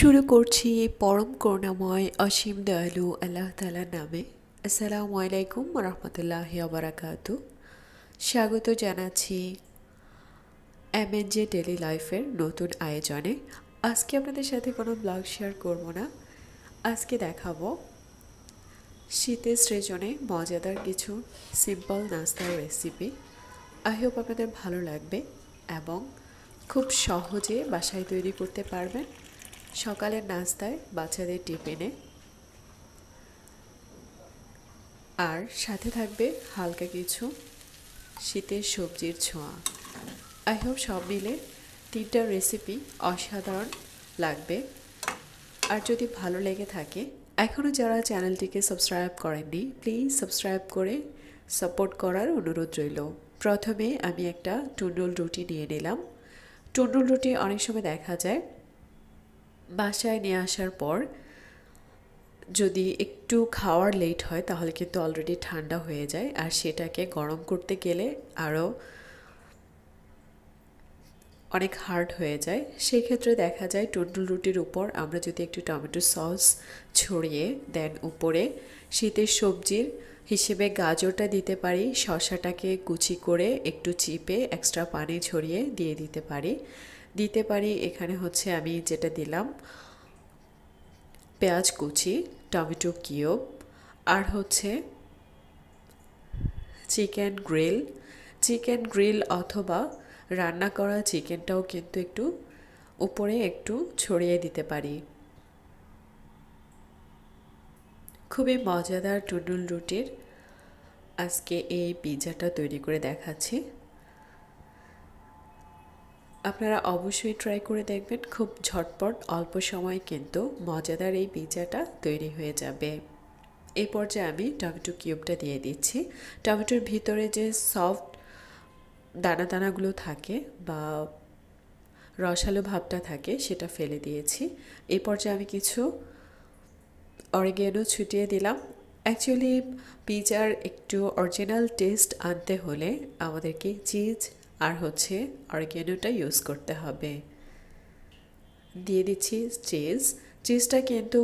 শুরু করছি পরম করুণাময় অসীম দয়ালু আল্লাহ তালার নামে আসসালামু আলাইকুম রহমতুল্লাহ আবরাকাত স্বাগত জানাচ্ছি এমএনজে ডেলি লাইফের নতুন আয়োজনে আজকে আপনাদের সাথে কোনো ব্লগ শেয়ার করব না আজকে দেখাবো শীতের সৃজনে মজাদার কিছু সিম্পল নাস্তার রেসিপি আই হোপ আপনাদের ভালো লাগবে এবং খুব সহজে বাসায় তৈরি করতে পারবেন সকালের নাস্তায় বাচ্চাদের টিফিনে আর সাথে থাকবে হালকা কিছু শীতের সবজির ছোঁয়া আই হোপ সব মিলে তিনটা রেসিপি অসাধারণ লাগবে আর যদি ভালো লেগে থাকে এখনও যারা চ্যানেলটিকে সাবস্ক্রাইব করেননি প্লিজ সাবস্ক্রাইব করে সাপোর্ট করার অনুরোধ রইল প্রথমে আমি একটা টুন্ডুল রুটি নিয়ে নিলাম টুন্ডুল রুটি অনেক সময় দেখা যায় বাসায় নিয়ে আসার পর যদি একটু খাওয়ার লেট হয় তাহলে কিন্তু অলরেডি ঠান্ডা হয়ে যায় আর সেটাকে গরম করতে গেলে আরও অনেক হার্ড হয়ে যায় সেক্ষেত্রে দেখা যায় টুনটুল রুটির উপর আমরা যদি একটু টমেটো সস ছড়িয়ে দেন উপরে শীতের সবজির হিসেবে গাজরটা দিতে পারি শশাটাকে কুচি করে একটু চিপে এক্সট্রা পানি ছড়িয়ে দিয়ে দিতে পারি দিতে পারি এখানে হচ্ছে আমি যেটা দিলাম পেঁয়াজ কুচি টমেটো কিউব আর হচ্ছে চিকেন গ্রিল চিকেন গ্রিল অথবা রান্না করা চিকেনটাও কিন্তু একটু উপরে একটু ছড়িয়ে দিতে পারি খুবই মজাদার টুডুল রুটির আজকে এই পিজাটা তৈরি করে দেখাচ্ছি আপনারা অবশ্যই ট্রাই করে দেখবেন খুব ঝটপট অল্প সময় কিন্তু মজাদার এই পিজাটা তৈরি হয়ে যাবে এই পর্যায়ে আমি টমেটো কিউবটা দিয়ে দিচ্ছি টমেটোর ভিতরে যে সফট দানা দানাগুলো থাকে বা রসালো ভাবটা থাকে সেটা ফেলে দিয়েছি এই পর্যায়ে আমি কিছু অরিগেনো ছুটিয়ে দিলাম অ্যাকচুয়ালি পিজার একটু অরিজিনাল টেস্ট আনতে হলে আমাদেরকে চিজ আর হচ্ছে অরগ্যানোটা ইউজ করতে হবে দিয়ে দিচ্ছি চিজ চিজটা কিন্তু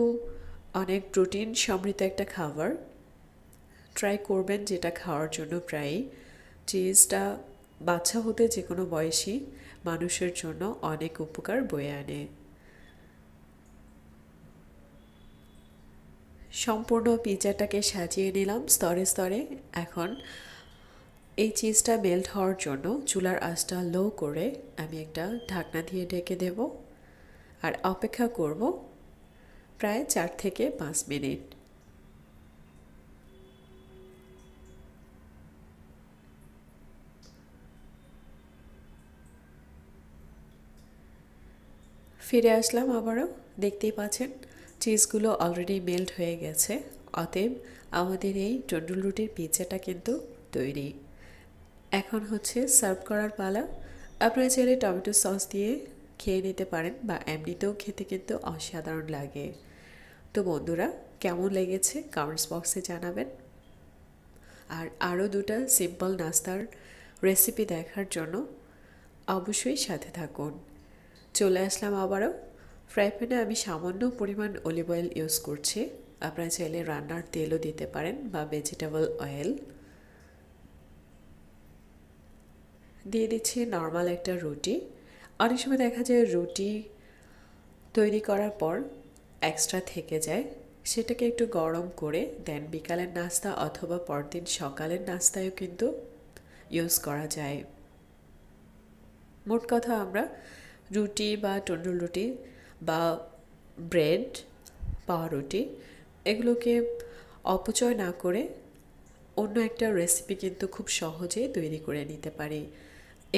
অনেক প্রোটিন সমৃদ্ধ একটা খাবার ট্রাই করবেন যেটা খাওয়ার জন্য প্রায়ই চিজটা বাচ্চা হতে যে কোনো বয়সী মানুষের জন্য অনেক উপকার বয়ে আনে সম্পূর্ণ পিজাটাকে সাজিয়ে নিলাম স্তরে স্তরে এখন এই চিজটা মেল্ট হওয়ার জন্য চুলার আঁচটা লো করে আমি একটা ঢাকনা দিয়ে ঢেকে দেব আর অপেক্ষা করব প্রায় চার থেকে পাঁচ মিনিট ফিরে আসলাম আবারও দেখতেই পাচ্ছেন চিজগুলো অলরেডি মেল্ট হয়ে গেছে অতএব আমাদের এই টন্ডুল রুটির পিৎজাটা কিন্তু তৈরি এখন হচ্ছে সার্ভ করার পালা আপনারা চাইলে টমেটো সস দিয়ে খেয়ে নিতে পারেন বা এমনিতেও খেতে কিন্তু অসাধারণ লাগে তো বন্ধুরা কেমন লেগেছে কমেন্টস বক্সে জানাবেন আর আরও দুটা সিম্পল নাস্তার রেসিপি দেখার জন্য অবশ্যই সাথে থাকুন চলে আসলাম আবারও ফ্রাই প্যানে আমি সামান্য পরিমাণ অলিভ অয়েল ইউজ করছি আপনারা চাইলে রান্নার তেলও দিতে পারেন বা ভেজিটেবল অয়েল দিয়ে দিচ্ছি নর্মাল একটা রুটি অনেক সময় দেখা যায় রুটি তৈরি করার পর এক্সট্রা থেকে যায় সেটাকে একটু গরম করে দেন বিকালের নাস্তা অথবা পরদিন সকালের নাস্তায়ও কিন্তু ইউজ করা যায় মোট কথা আমরা রুটি বা টন্ডুল রুটি বা ব্রেড পাউরুটি এগুলোকে অপচয় না করে অন্য একটা রেসিপি কিন্তু খুব সহজেই তৈরি করে নিতে পারি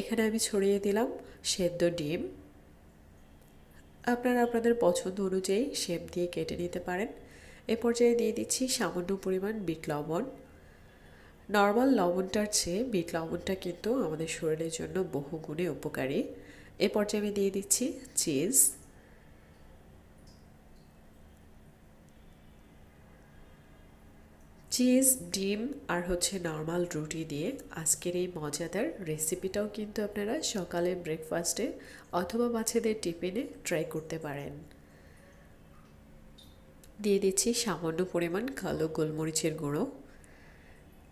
এখানে আমি ছড়িয়ে দিলাম সেদ্ধ ডিম আপনারা আপনাদের পছন্দ অনুযায়ী শেপ দিয়ে কেটে নিতে পারেন এ পর্যায়ে দিয়ে দিচ্ছি সামান্য পরিমাণ বিট লবণ নর্মাল লবণটার চেয়ে বিট লবণটা কিন্তু আমাদের শরীরের জন্য বহুগুণে উপকারী এ পর্যায়ে আমি দিয়ে দিচ্ছি চিজ চিজ ডিম আর হচ্ছে নর্মাল রুটি দিয়ে আজকের এই মজাদার রেসিপিটাও কিন্তু আপনারা সকালে ব্রেকফাস্টে অথবা বাচ্চাদের টিফিনে ট্রাই করতে পারেন দিয়ে দিচ্ছি সামান্য পরিমাণ কালো গোলমরিচের গুঁড়ো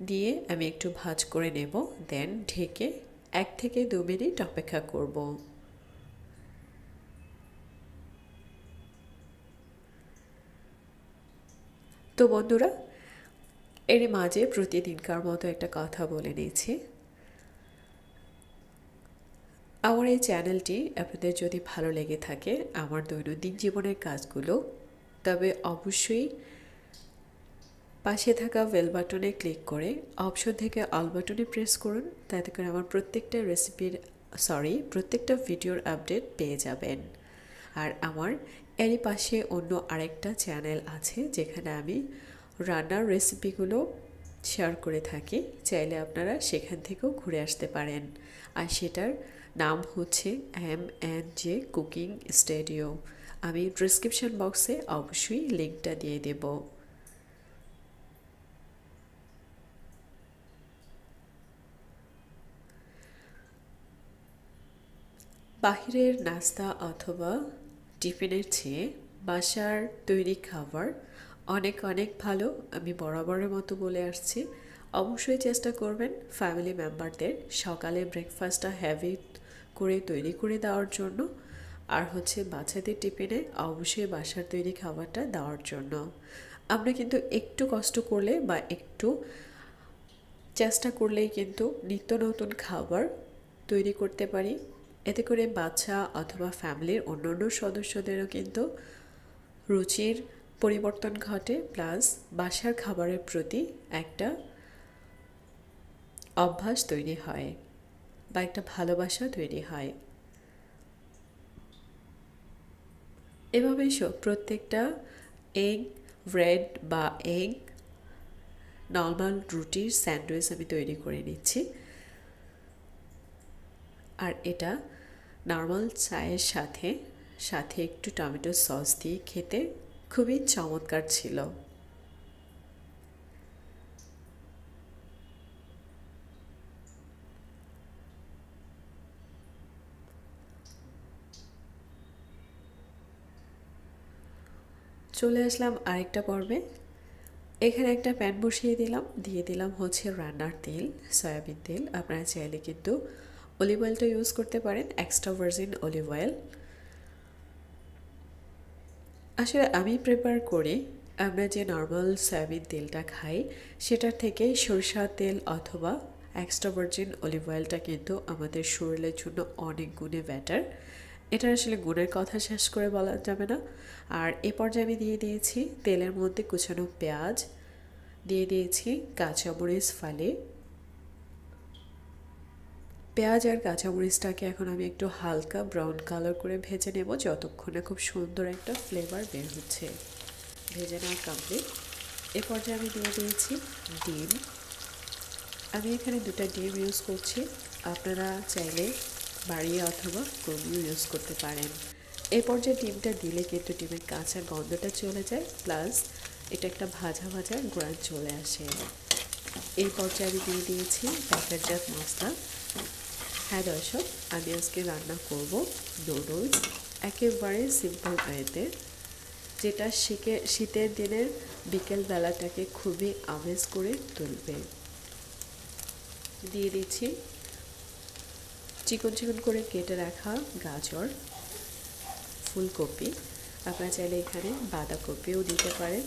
দিয়ে আমি একটু ভাজ করে নেব দেন ঢেকে এক থেকে দু মিনিট অপেক্ষা করব তো বন্ধুরা এর মাঝে প্রতিদিনকার মতো একটা কথা বলে নিয়েছি আমার এই চ্যানেলটি আপনাদের যদি ভালো লেগে থাকে আমার দৈনন্দিন জীবনের কাজগুলো তবে অবশ্যই পাশে থাকা বেল বাটনে ক্লিক করে অপশন থেকে অল বাটনে প্রেস করুন তাতে করে আমার প্রত্যেকটা রেসিপির সরি প্রত্যেকটা ভিডিওর আপডেট পেয়ে যাবেন আর আমার এরই পাশে অন্য আরেকটা চ্যানেল আছে যেখানে আমি রান্নার রেসিপিগুলো শেয়ার করে থাকি চাইলে আপনারা সেখান থেকেও ঘুরে আসতে পারেন আর সেটার নাম হচ্ছে M and J cooking studio আমি ডিসক্রিপশন বক্সে অবশ্যই লিঙ্কটা দিয়ে দেব বাহিরের নাস্তা অথবা টিফিনের চেয়ে বাসার তৈরি খাবার অনেক অনেক ভালো আমি বরাবরের মতো বলে আসছি অবশ্যই চেষ্টা করবেন ফ্যামিলি মেম্বারদের সকালে ব্রেকফাস্টটা হ্যাভি করে তৈরি করে দেওয়ার জন্য আর হচ্ছে বাচ্চাদের টিফিনে অবশ্যই বাসার তৈরি খাবারটা দেওয়ার জন্য আমরা কিন্তু একটু কষ্ট করলে বা একটু চেষ্টা করলেই কিন্তু নিত্য নতুন খাবার তৈরি করতে পারি এতে করে বাচ্চা অথবা ফ্যামিলির অন্য অন্য সদস্যদেরও কিন্তু রুচির পরিবর্তন ঘটে প্লাস বাসার খাবারের প্রতি একটা অভ্যাস তৈরি হয় বা একটা ভালোবাসা তৈরি হয় এভাবেই প্রত্যেকটা এগ ব্রেড বা এগ নর্মাল রুটির স্যান্ডউইচ আমি তৈরি করে নিচ্ছি আর এটা নর্মাল চায়ের সাথে সাথে একটু টমেটো সস দিয়ে খেতে খুবই চমৎকার ছিল চলে আসলাম আরেকটা পর্বে এখানে একটা প্যান বসিয়ে দিলাম দিয়ে দিলাম হচ্ছে রান্নার তেল সয়াবিন তেল আপনারা চাইলে কিন্তু অলিভ অয়েলটা ইউজ করতে পারেন এক্সট্রা ভার্জিন অলিভ অয়েল আসলে আমি প্রেফার করি আমরা যে নর্মাল সয়াবিন তেলটা খাই সেটার থেকে সরষার তেল অথবা এক্সট্রা ভার্জিন অলিভ অয়েলটা কিন্তু আমাদের শরীরের জন্য অনেক গুণে ব্যাটার এটা আসলে গুণের কথা শেষ করে বলা যাবে না আর এ পর্যায়ে আমি দিয়ে দিয়েছি তেলের মধ্যে কুচানো পেঁয়াজ দিয়ে দিয়েছি কাঁচা মরিচ ফালে পেঁয়াজ আর কাঁচামরিচটাকে এখন আমি একটু হালকা ব্রাউন কালার করে ভেজে নেব যতক্ষণে খুব সুন্দর একটা ফ্লেভার বের হচ্ছে ভেজে নেওয়া কমপ্লিট এ পর্যায়ে আমি দিয়ে দিয়েছি ডিম আমি এখানে দুটা ডিম ইউজ করছি আপনারা চাইলে বাড়িয়ে অথবা কমিয়েও ইউজ করতে পারেন এ পর্যায়ে ডিমটা দিলে কিন্তু ডিমের কাঁচা গন্ধটা চলে যায় প্লাস এটা একটা ভাজা ভাজা গোড়া চলে আসে এই পর্যায়ে আমি দিয়ে দিয়েছি প্যাকেটজাত মশলা হ্যাঁ দর্শক আমি আজকে রান্না করব নুডলস একেবারে সিম্পল ওয়েতে যেটা শীতে শীতের দিনের বিকেলবেলাটাকে খুবই আমেজ করে তুলবে দিয়ে দিচ্ছি চিকন চিকন করে কেটে রাখা গাজর ফুলকপি আপনারা চাইলে এখানে বাঁধাকপিও দিতে পারেন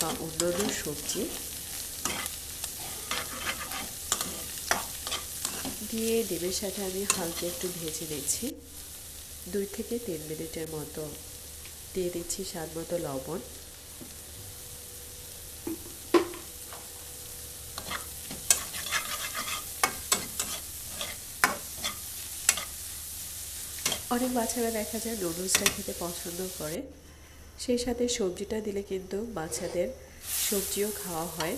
বা অন্য অন্য সবজি দিয়ে ডিমের সাথে আমি হালকা একটু ভেজে নিচ্ছি দুই থেকে তিন মিনিটের মতো দিয়ে দিচ্ছি স্বাদ মতো লবণ অনেক বাচ্চারা দেখা যায় নুডলসটা খেতে পছন্দ করে সেই সাথে সবজিটা দিলে কিন্তু বাচ্চাদের সবজিও খাওয়া হয়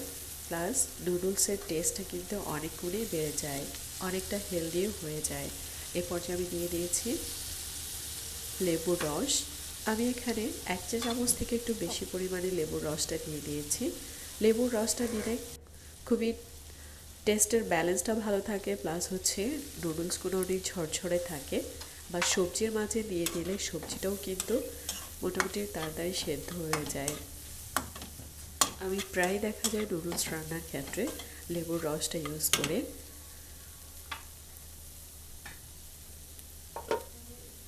প্লাস নুডলসের টেস্টটা কিন্তু অনেক গুণে বেড়ে যায় অনেকটা হেলদিও হয়ে যায় এ পর্যায়ে আমি দিয়ে দিয়েছি লেবুর রস আমি এখানে এক চা চামচ থেকে একটু বেশি পরিমাণে লেবুর রসটা দিয়ে দিয়েছি লেবুর রসটা দিলে খুবই টেস্টের ব্যালেন্সটা ভালো থাকে প্লাস হচ্ছে নুডলসগুলো অনেক ঝরঝরে থাকে বা সবজির মাঝে দিয়ে দিলে সবজিটাও কিন্তু মোটামুটি তাড়াতাড়ি সেদ্ধ হয়ে যায় আমি প্রায় দেখা যায় নুডলস রান্নার ক্ষেত্রে লেবুর রসটা ইউজ করে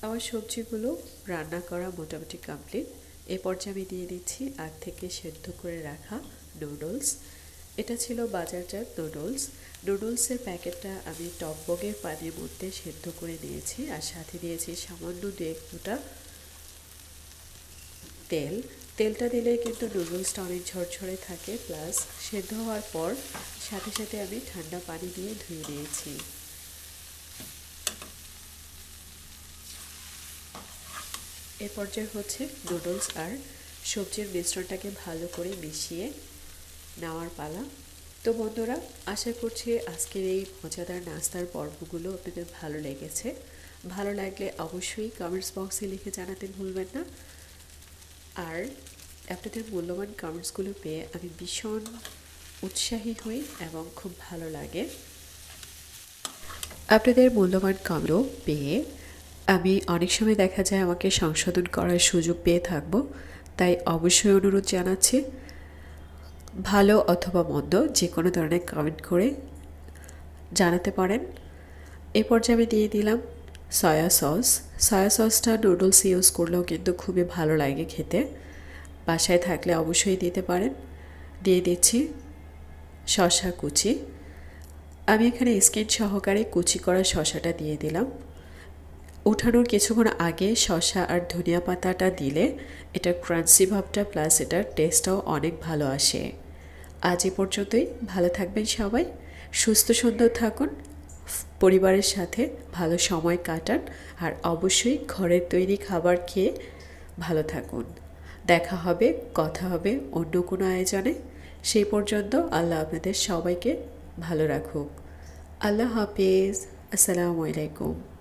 আমার সবজিগুলো রান্না করা মোটামুটি কমপ্লিট এ পর্যায়ে আমি দিয়ে দিচ্ছি আগ থেকে সেদ্ধ করে রাখা নুডলস এটা ছিল বাজারজাত নুডলস নুডলসের প্যাকেটটা আমি টকবগের পানির মধ্যে সেদ্ধ করে নিয়েছি আর সাথে দিয়েছি সামান্য দু এক দুটা তেল তেলটা দিলে কিন্তু নুডলসটা অনেক ঝরঝরে থাকে প্লাস সেদ্ধ হওয়ার পর সাথে সাথে আমি ঠান্ডা পানি দিয়ে ধুয়ে নিয়েছি এ পর্যায়ে হচ্ছে নুডলস আর সবজির মিশ্রণটাকে ভালো করে মিশিয়ে নেওয়ার পালা তো বন্ধুরা আশা করছি আজকের এই মজাদার নাস্তার পর্বগুলো আপনাদের ভালো লেগেছে ভালো লাগলে অবশ্যই কমেন্টস বক্সে লিখে জানাতে ভুলবেন না আর আপনাদের মূল্যবান কামেন্টসগুলো পেয়ে আমি ভীষণ উৎসাহী হই এবং খুব ভালো লাগে আপনাদের মূল্যবান কামড়ও পেয়ে আমি অনেক সময় দেখা যায় আমাকে সংশোধন করার সুযোগ পেয়ে থাকব তাই অবশ্যই অনুরোধ জানাচ্ছি ভালো অথবা মন্দ যে কোনো ধরনের কমেন্ট করে জানাতে পারেন এ পর্যায়ে দিয়ে দিলাম সয়া সস সয়া সসটা নুডলস ইউজ করলেও কিন্তু খুবই ভালো লাগে খেতে বাসায় থাকলে অবশ্যই দিতে পারেন দিয়ে দিচ্ছি শশা কুচি আমি এখানে স্কিন সহকারে কুচি করা শশাটা দিয়ে দিলাম উঠানোর কিছুক্ষণ আগে শশা আর ধনিয়া পাতাটা দিলে এটার ক্রাঞ্চি ভাবটা প্লাস এটার টেস্টটাও অনেক ভালো আসে আজ এ পর্যন্তই ভালো থাকবেন সবাই সুস্থ সুন্দর থাকুন পরিবারের সাথে ভালো সময় কাটান আর অবশ্যই ঘরের তৈরি খাবার খেয়ে ভালো থাকুন দেখা হবে কথা হবে অন্য কোনো আয়োজনে সেই পর্যন্ত আল্লাহ আপনাদের সবাইকে ভালো রাখুক আল্লাহ হাফিজ আসসালামু আলাইকুম